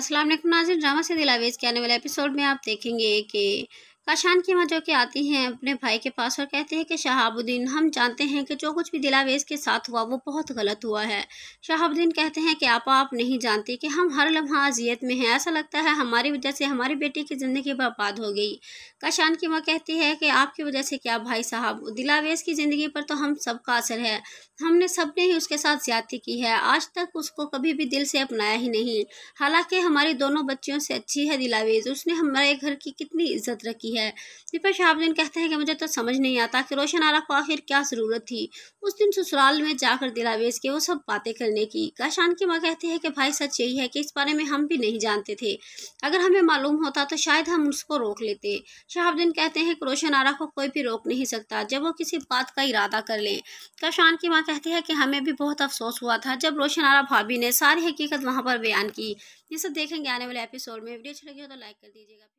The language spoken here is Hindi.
असलम नाजिर ड्रामा से दिलावेज के आने वाले एपिसोड में आप देखेंगे कि काशान की माँ जो कि आती हैं अपने भाई के पास और कहते हैं कि शहाबुद्दीन हम जानते हैं कि जो कुछ भी दिलावेज के साथ हुआ वो बहुत गलत हुआ है शहाबुद्दीन कहते हैं कि आप आप नहीं जानते कि हम हर लम्हा अजियत में हैं ऐसा लगता है हमारी वजह से हमारी बेटी की ज़िंदगी बर्बाद हो गई काशान की माँ कहती है कि आपकी वजह से क्या भाई साहब दिलावेज की ज़िंदगी पर तो हम सबका असर है हमने सब ने ही उसके साथ ज्यादती की है आज तक उसको कभी भी दिल से अपनाया ही नहीं हालाँकि हमारी दोनों बच्चियों से अच्छी है दिलावेज उसने हमारे घर की कितनी इज्जत रखी जाती है सिपा शाहबुद्दीन कहते हैं कि मुझे तो समझ नहीं आता कि रोशन आरा को आखिर क्या ज़रूरत थी उस दिन ससुराल में जाकर दिलावेज के वो सब बातें करने की काशान की माँ कहती है कि भाई सच यही है कि इस बारे में हम भी नहीं जानते थे अगर हमें मालूम होता तो शायद हम उसको रोक लेते शाहबुद्दीन कहते हैं कि रोशन आरा को कोई भी रोक नहीं सकता जब वो किसी बात का इरादा कर लें काशान की माँ कहती है कि हमें भी बहुत अफसोस हुआ था जब रोशन आरा भाभी ने सारी हकीकत वहाँ पर बयान की ये सब देखेंगे आने वाले एपिसोड में वीडियो अच्छी लगी हो तो लाइक कर दीजिएगा